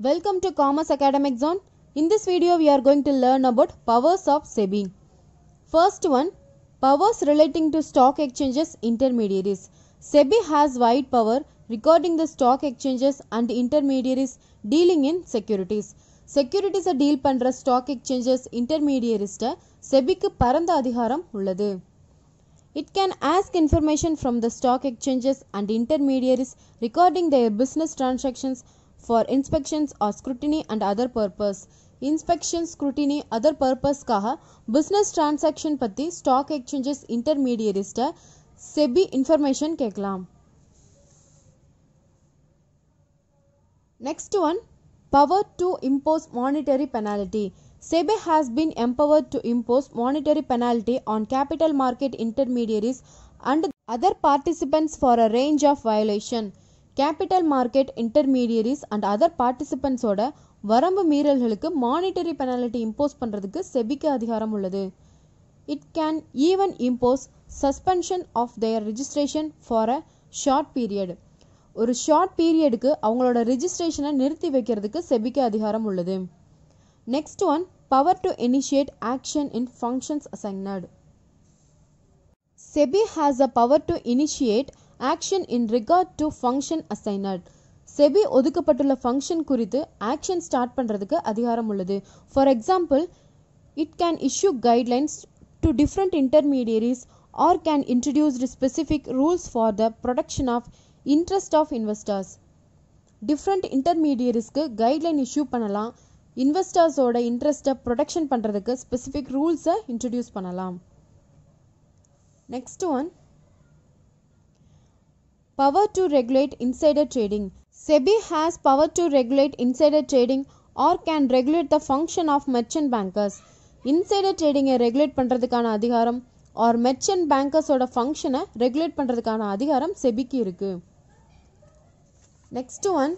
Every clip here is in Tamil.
Welcome to Commerce Academic Zone. In this video, we are going to learn about powers of SEBI. First one, powers relating to stock exchanges intermediaries. SEBI has wide power regarding the stock exchanges and intermediaries dealing in securities. செக்யூரிட்டிஸை டீல் பண்ணுற ஸ்டாக் எக்ஸ்சேஞ்சஸ் SEBI செபிக்கு பரந்த அதிகாரம் உள்ளது It can ask information from the stock exchanges and intermediaries regarding their business transactions for inspections और scrutiny and other purpose inspection scrutiny other पर्पस्க்காக பிசினஸ் டிரான்சாக்ஷன் பத்தி ஸ்டாக் எக்ஸ்சேஞ்சஸ் இன்டர்மீடியரிஸ்ட செபி இன்ஃபர்மேஷன் கேட்கலாம் Next one, power to impose monetary penalty. SEBI has been empowered to impose monetary penalty on capital market intermediaries and other participants for a range of violation. Capital market intermediaries and other பார்ட்டிசிபென்ட்ஸோட வரம்பு மீறல்களுக்கு மானிட்டரி பெனாலிட்டி இம்போஸ் பண்ணுறதுக்கு செபிக்கு அதிகாரம் உள்ளது it can even impose suspension of their registration for a short period ஒரு ஷார்ட் பீரியடுக்கு அவங்களோட ரிஜிஸ்ட்ரேஷனை நிறுத்தி வைக்கிறதுக்கு செபிக்கு அதிகாரம் உள்ளது next one power to initiate action in functions assigned SEBI has a power to initiate action in regard to function assigned SEBI ஒதுக்கப்பட்டுள்ள ஃபங்க்ஷன் குறித்து ஆக்ஷன் ஸ்டார்ட் பண்ணுறதுக்கு அதிகாரம் உள்ளது for example it can issue guidelines to different intermediaries or can introduced specific rules for the protection of interest of investors different இன்டர்மீடியரிஸ்க்கு கைட்லைன் இஷ்யூ பண்ணலாம் இன்வெஸ்டர்ஸோட இன்ட்ரெஸ்ட்டை ப்ரொடக்ஷன் பண்ணுறதுக்கு ஸ்பெசிஃபிக் ரூல்ஸை இன்ட்ரடியூஸ் பண்ணலாம் next one Power to regulate insider trading. SEBI has power to regulate insider trading or can regulate the function of merchant bankers. Insider ட்ரேடிங்கை ரெகுலேட் பண்ணுறதுக்கான அதிகாரம் ஆர் மெர்ச்சன்ட் பேங்கர்ஸோட ஃபங்க்ஷனை ரெகுலேட் பண்ணுறதுக்கான அதிகாரம் செபிக்கு இருக்குது next one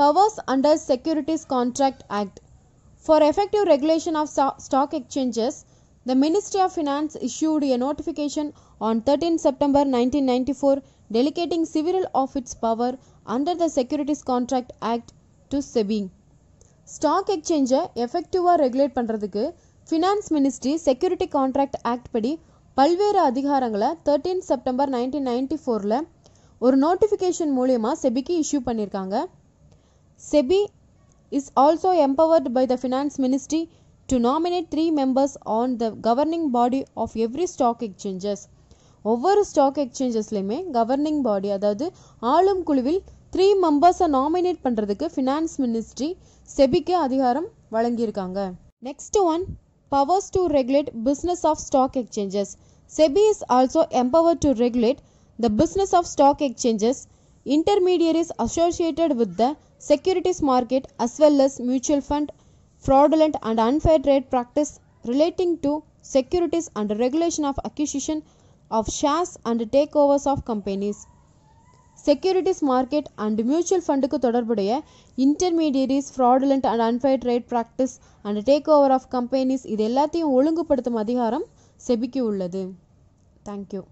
powers under securities contract act for effective regulation of stock exchanges the ministry of finance issued a notification on thirteen September nineteen ninety four delegating several of its power under the securities Contract act to SEBI stock எக்ஸ்சேஞ்சை எஃபெக்டிவாக ரெகுலேட் பண்ணுறதுக்கு finance ministry security contract act படி பல்வேறு அதிகாரங்களை தேர்ட்டீன் செப்டம்பர் நைன்டீன் நைன்டி ஃபோரில் ஒரு நோட்டிஃபிகேஷன் மூலயமா செபிக்கு இஷ்யூ பண்ணியிருக்காங்க SEBI is also empowered by the finance ministry to nominate three members on the governing body of every stock exchanges ஒவ்வொரு ஸ்டாக் எக்ஸ்சேஞ்சஸ்லையுமே கவர்னிங் பாடி அதாவது ஆளும் குழுவில் த்ரீ மெம்பர்ஸை நாமினேட் பண்ணுறதுக்கு ஃபினான்ஸ் மினிஸ்ட்ரி செபிக்கு அதிகாரம் வழங்கியிருக்காங்க next one powers to regulate business of stock exchanges SEBI is also empower to regulate the business of stock exchanges intermediaries associated with the securities market as well as mutual fund fraudulent and unfair trade practice relating to securities and regulation of acquisition of shares and takeovers of companies securities market and mutual ஃபண்டுக்கு தொடர்புடைய intermediaries fraudulent and unfair trade practice and takeover of companies இது எல்லாத்தையும் ஒழுங்குபடுத்தும் அதிகாரம் செபிக்கு உள்ளது தேங்க்யூ